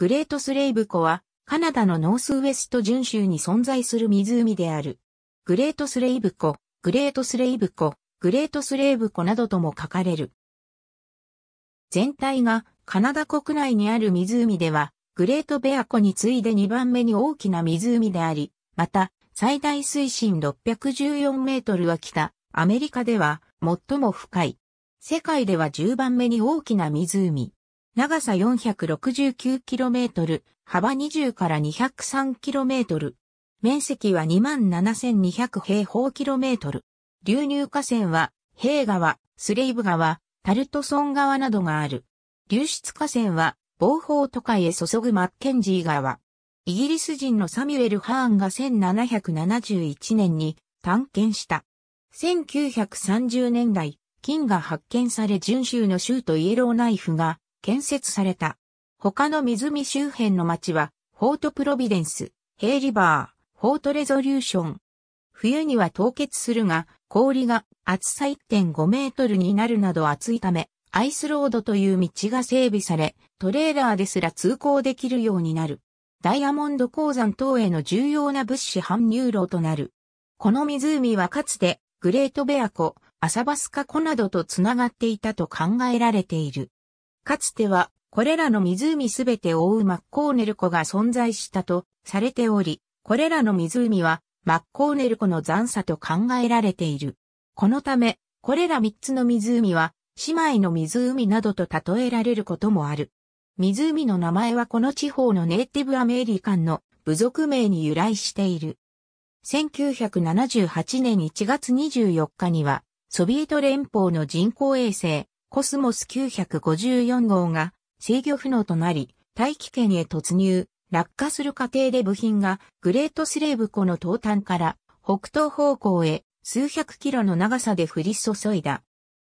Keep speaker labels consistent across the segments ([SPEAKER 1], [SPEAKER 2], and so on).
[SPEAKER 1] グレートスレイブ湖は、カナダのノースウェスト準州に存在する湖である。グレートスレイブ湖、グレートスレイブ湖、グレートスレイブ湖などとも書かれる。全体がカナダ国内にある湖では、グレートベア湖に次いで2番目に大きな湖であり、また、最大水深614メートルは北、アメリカでは最も深い。世界では10番目に大きな湖。長さ 469km、幅20から 203km。面積は27,200平方キロメートル。流入河川は、平川、スレイブ川、タルトソン川などがある。流出河川は、防法都会へ注ぐマッケンジー川。イギリス人のサミュエル・ハーンが1771年に探検した。1930年代、金が発見され準州の州とイエローナイフが建設された。他の湖周辺の町は、フォートプロビデンス、ヘイリバー、フォートレゾリューション。冬には凍結するが、氷が厚さ1.5メートルになるなど厚いため、アイスロードという道が整備され、トレーラーですら通行できるようになる。ダイヤモンド鉱山等への重要な物資搬入路となる。この湖はかつて、グレートベア湖、アサバスカ湖などとつながっていたと考えられている。かつては、これらの湖すべてを覆うマッコーネル湖が存在したとされており、これらの湖はマッコーネル湖の残差と考えられている。このため、これら3つの湖は姉妹の湖などと例えられることもある。湖の名前はこの地方のネイティブアメリカンの部族名に由来している。1978年1月24日には、ソビエト連邦の人工衛星、コスモス954号が制御不能となり、大気圏へ突入、落下する過程で部品がグレートスレーブ湖の東端から北東方向へ数百キロの長さで降り注いだ。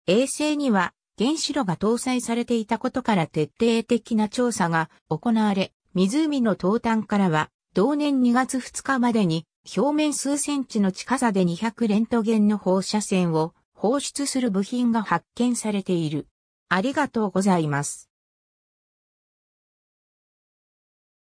[SPEAKER 1] 衛星には原子炉が搭載されていたことから徹底的な調査が行われ、湖の東端からは同年2月2日までに表面数センチの近さで200レントゲンの放射線を放出する部品が発見されている。ありがとうございます。